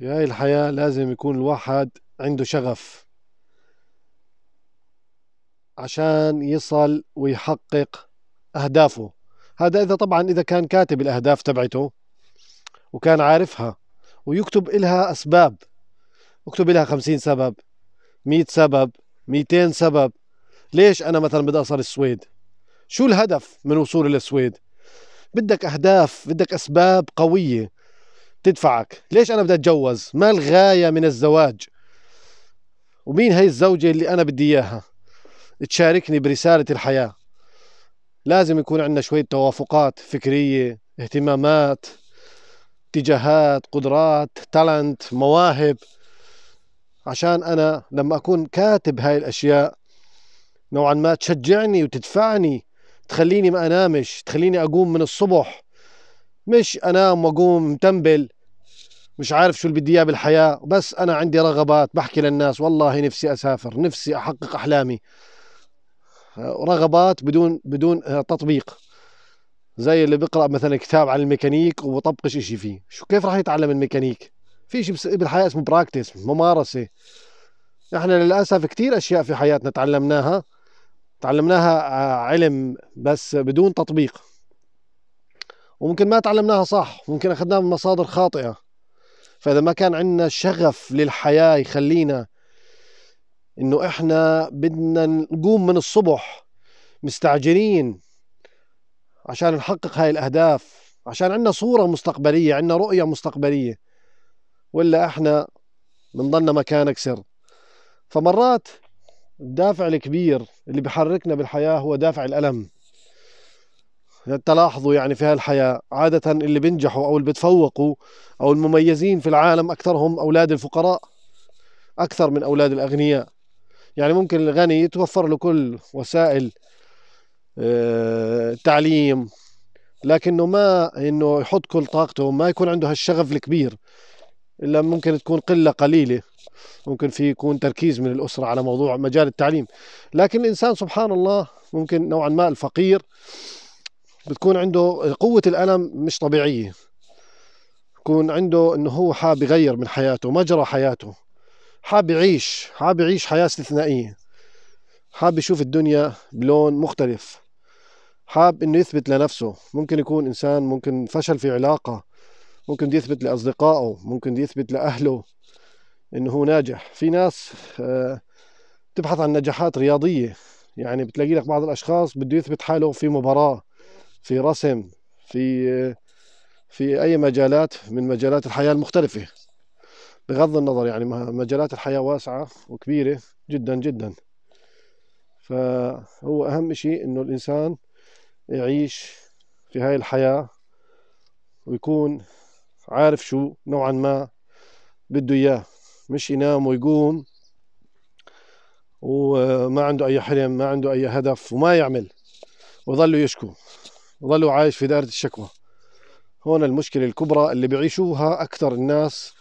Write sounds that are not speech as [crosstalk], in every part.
في هاي الحياة لازم يكون الواحد عنده شغف عشان يصل ويحقق أهدافه هذا إذا طبعا إذا كان كاتب الأهداف تبعته وكان عارفها ويكتب إلها أسباب اكتب لها خمسين سبب مية سبب ميتين سبب ليش أنا مثلا بدي أصل السويد شو الهدف من وصولي للسويد بدك أهداف بدك أسباب قوية تدفعك ليش أنا بدي أتجوز ما الغاية من الزواج ومين هي الزوجة اللي أنا بدي إياها تشاركني برسالة الحياة لازم يكون عندنا شوية توافقات فكرية اهتمامات اتجاهات قدرات تالنت مواهب عشان أنا لما أكون كاتب هاي الأشياء نوعا ما تشجعني وتدفعني تخليني ما أنامش تخليني أقوم من الصبح مش انام واقوم متنبل مش عارف شو اللي بدي اياه بالحياه بس انا عندي رغبات بحكي للناس والله نفسي اسافر نفسي احقق احلامي رغبات بدون بدون تطبيق زي اللي بيقرا مثلا كتاب عن الميكانيك وبطبقش شيء فيه شو كيف راح يتعلم الميكانيك في شيء بالحياه اسمه براكتس ممارسه احنا للاسف كثير اشياء في حياتنا تعلمناها تعلمناها آه، علم بس بدون تطبيق وممكن ما تعلمناها صح ممكن أخذناها من مصادر خاطئة فإذا ما كان عندنا شغف للحياة يخلينا إنه إحنا بدنا نقوم من الصبح مستعجلين عشان نحقق هاي الأهداف عشان عندنا صورة مستقبلية عندنا رؤية مستقبلية ولا إحنا بنضلنا مكانك سر فمرات الدافع الكبير اللي بحركنا بالحياة هو دافع الألم تلاحظوا يعني في هالحياة عادة اللي بينجحوا أو اللي بتفوقوا أو المميزين في العالم أكثرهم أولاد الفقراء أكثر من أولاد الأغنياء يعني ممكن الغني يتوفر له كل وسائل التعليم آه، لكنه ما انه يحط كل طاقته ما يكون عنده هالشغف الكبير الا ممكن تكون قله قليله ممكن في يكون تركيز من الاسره على موضوع مجال التعليم لكن الانسان سبحان الله ممكن نوعا ما الفقير بتكون عنده قوة الألم مش طبيعية بكون عنده إنه هو حاب يغير من حياته مجرى حياته حاب يعيش حاب يعيش حياة استثنائية حاب يشوف الدنيا بلون مختلف حاب إنه يثبت لنفسه ممكن يكون إنسان ممكن فشل في علاقة ممكن يثبت لأصدقائه ممكن يثبت لأهله إنه هو ناجح في ناس آه، تبحث عن نجاحات رياضية يعني بتلاقي لك بعض الأشخاص بده يثبت حاله في مباراة في رسم في في اي مجالات من مجالات الحياه المختلفه بغض النظر يعني مجالات الحياه واسعه وكبيره جدا جدا فهو اهم شيء انه الانسان يعيش في هاي الحياه ويكون عارف شو نوعا ما بده اياه مش ينام ويقوم وما عنده اي حلم ما عنده اي هدف وما يعمل وظلوا يشكو ظلوا عايش في دائرة الشكوى هون المشكلة الكبرى اللي بيعيشوها أكثر الناس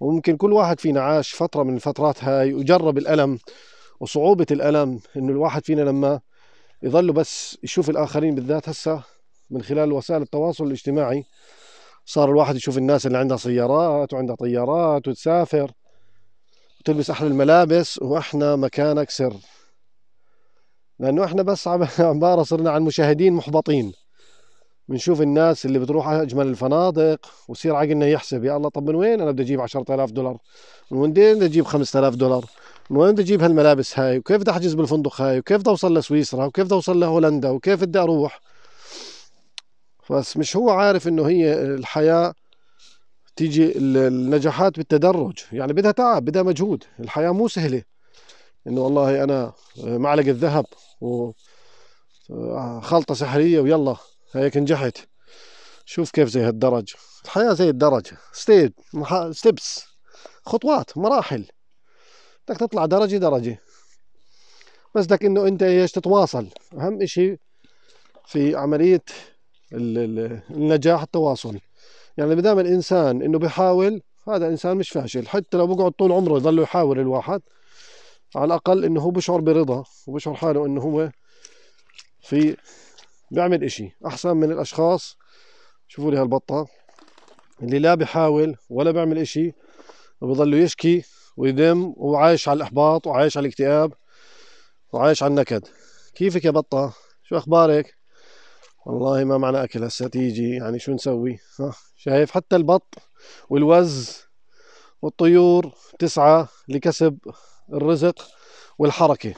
وممكن كل واحد فينا عاش فترة من الفترات هاي وجرب الألم وصعوبة الألم إنه الواحد فينا لما يظل بس يشوف الآخرين بالذات هسا من خلال وسائل التواصل الاجتماعي صار الواحد يشوف الناس اللي عندها سيارات وعندها طيارات وتسافر وتلبس أحلى الملابس وإحنا مكانك سر لأنه إحنا بس عبارة [laughs] صرنا عن مشاهدين محبطين بنشوف الناس اللي بتروح على اجمل الفنادق وصير عقلنا يحسب يا الله طب من وين انا بدي اجيب 10000 دولار؟ من وين بدي اجيب 5000 دولار؟ من وين بدي اجيب هالملابس هاي؟ وكيف بدي احجز بالفندق هاي؟ وكيف بدي اوصل لسويسرا؟ وكيف بدي اوصل لهولندا؟ وكيف بدي اروح؟ بس مش هو عارف انه هي الحياه تيجي النجاحات بالتدرج يعني بدها تعب بدها مجهود الحياة مو سهلة انه والله انا معلقة ذهب وخلطة آه، سحرية ويلا هيك نجحت شوف كيف زي هالدرج الحياة زي الدرج ستيب ستيبس خطوات مراحل بدك تطلع درجة درجة بس بدك انه انت ايش تتواصل اهم اشي في عملية النجاح التواصل يعني ما دام الانسان انه بيحاول هذا انسان مش فاشل حتى لو بقعد طول عمره يضل يحاول الواحد على الاقل انه هو بشعر برضا وبشعر حاله انه هو في بيعمل إشي أحسن من الأشخاص شوفوا لي هالبطة اللي لا بيحاول ولا بيعمل إشي وبيضلوا يشكي ويدم وعايش على الإحباط وعايش على الاكتئاب وعايش على النكد كيفك يا بطة شو أخبارك والله ما معنا أكل هسه تيجي يعني شو نسوي ها شايف حتى البط والوز والطيور تسعى لكسب الرزق والحركة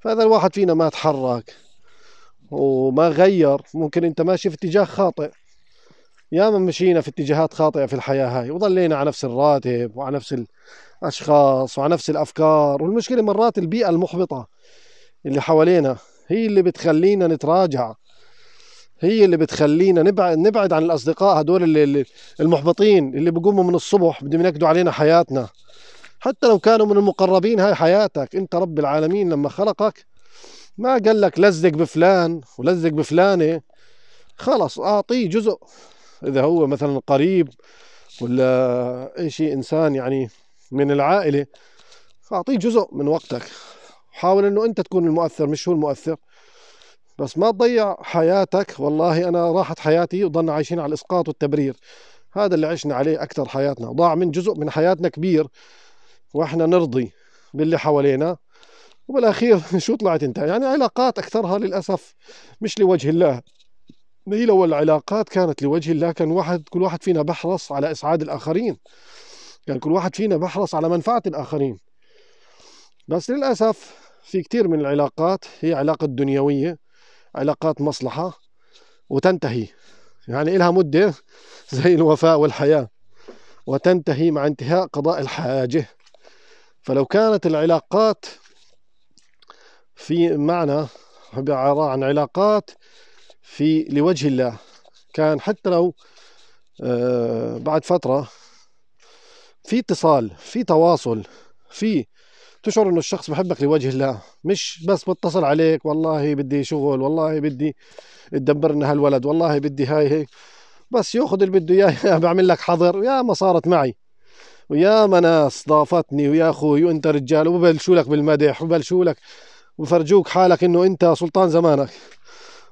فإذا الواحد فينا ما تحرك وما غير ممكن انت ماشي في اتجاه خاطئ ياما مشينا في اتجاهات خاطئه في الحياه هاي وظلينا على نفس الراتب وعلى نفس الاشخاص وعلى نفس الافكار والمشكله مرات البيئه المحبطه اللي حوالينا هي اللي بتخلينا نتراجع هي اللي بتخلينا نبعد نبعد عن الاصدقاء هدول اللي المحبطين اللي بيقوموا من الصبح بدهم ينكدوا علينا حياتنا حتى لو كانوا من المقربين هاي حياتك انت رب العالمين لما خلقك ما قال لك لزق بفلان ولزق بفلانه خلص اعطيه جزء اذا هو مثلا قريب ولا اي شيء انسان يعني من العائله اعطيه جزء من وقتك حاول انه انت تكون المؤثر مش هو المؤثر بس ما تضيع حياتك والله انا راحت حياتي وضلنا عايشين على الاسقاط والتبرير هذا اللي عشنا عليه اكثر حياتنا ضاع من جزء من حياتنا كبير واحنا نرضي باللي حوالينا وبالاخير [laughs] شو طلعت انت يعني علاقات اكثرها للاسف مش لوجه الله هي لو العلاقات كانت لوجه الله كان واحد كل واحد فينا بحرص على اسعاد الاخرين كان كل واحد فينا بحرص على منفعه الاخرين بس للاسف في كثير من العلاقات هي علاقه دنيويه علاقات مصلحه وتنتهي يعني لها مدة [laughs] زي الوفاء والحياة وتنتهي مع انتهاء قضاء الحاجة فلو كانت العلاقات في معنى عبارة عن علاقات في لوجه الله كان حتى لو آه، بعد فترة في اتصال في تواصل في تشعر انه الشخص بحبك لوجه الله مش بس بتصل عليك والله بدي شغل والله بدي تدبر لنا هالولد والله بدي هاي هيك بس ياخذ اللي بده اياه [laughs] بعمل لك حظر يا ما صارت معي ويا ما ناس ضافتني ويا اخوي وانت رجال وببلشوا لك بالمدح وببلشوا لك وفرجوك حالك انه انت سلطان زمانك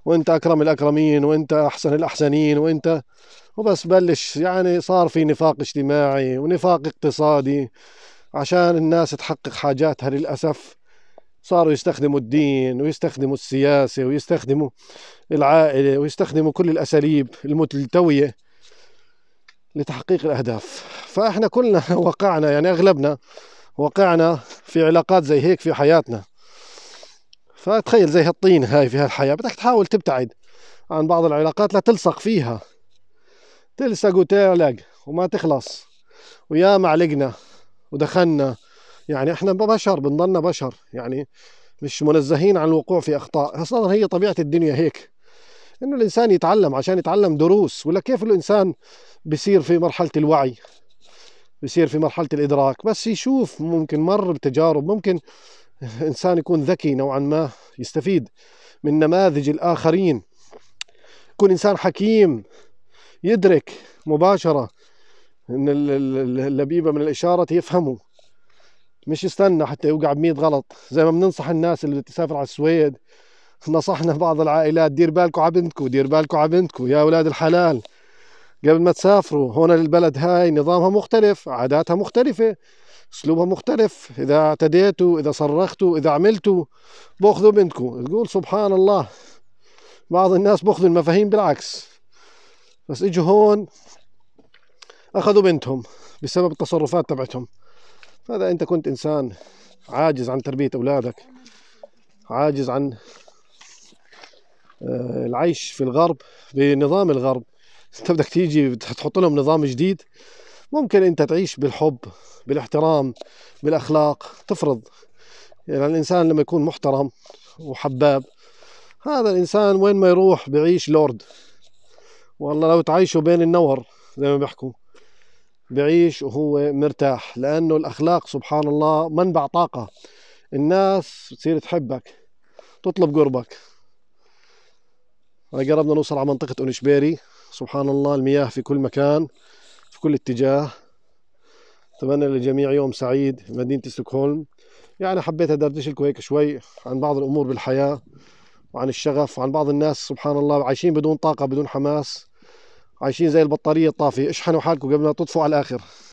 وانت اكرم الاكرمين وانت احسن الاحسنين وانت وبس بلش يعني صار في نفاق اجتماعي ونفاق اقتصادي عشان الناس تحقق حاجاتها للاسف صاروا يستخدموا الدين ويستخدموا السياسة ويستخدموا العائلة ويستخدموا كل الأساليب المتلتوية لتحقيق الأهداف فإحنا كلنا [laughs] وقعنا يعني أغلبنا وقعنا في علاقات زي هيك في حياتنا فتخيل زي هالطين هاي في هالحياة بدك تحاول تبتعد عن بعض العلاقات لا تلصق فيها تلصق وتعلق وما تخلص ويا علقنا ودخلنا يعني احنا بشر بنضلنا بشر يعني مش منزهين عن الوقوع في اخطاء اصلا هي طبيعه الدنيا هيك انه الانسان يتعلم عشان يتعلم دروس ولا كيف الانسان بيصير في مرحله الوعي بيصير في مرحله الادراك بس يشوف ممكن مر بتجارب ممكن انسان يكون ذكي نوعا ما يستفيد من نماذج الاخرين يكون انسان حكيم يدرك مباشره ان اللبيبه من الاشاره يفهمه مش يستنى حتى يوقع بمية غلط زي ما بننصح الناس اللي تسافر على السويد نصحنا بعض العائلات دير بالكم عبنتكم دير بالكم عبنتكم يا اولاد الحلال قبل ما تسافروا هون البلد هاي نظامها مختلف عاداتها مختلفة اسلوبها مختلف اذا اعتديتوا اذا صرختوا اذا عملتوا باخذوا بنتكم تقول سبحان الله بعض الناس باخذوا المفاهيم بالعكس بس اجوا هون اخذوا بنتهم بسبب التصرفات تبعتهم فاذا انت كنت انسان عاجز عن تربيه اولادك عاجز عن آه، العيش في الغرب بنظام الغرب [laughs] انت بدك تيجي تحط لهم نظام جديد ممكن انت تعيش بالحب بالاحترام بالاخلاق تفرض يعني الانسان لما يكون محترم وحباب هذا الانسان وين ما يروح بعيش لورد والله لو تعيشه بين النور زي ما بيحكوا بعيش وهو مرتاح لانه الاخلاق سبحان الله منبع طاقه الناس بتصير تحبك تطلب قربك قربنا نوصل على منطقه اونشبيري سبحان الله المياه في كل مكان في كل اتجاه أتمنى للجميع يوم سعيد في مدينة ستوكهولم يعني حبيت أدردش لكم هيك شوي عن بعض الأمور بالحياة وعن الشغف وعن بعض الناس سبحان الله عايشين بدون طاقة بدون حماس عايشين زي البطارية الطافية اشحنوا حالكم قبل ما تطفوا على الآخر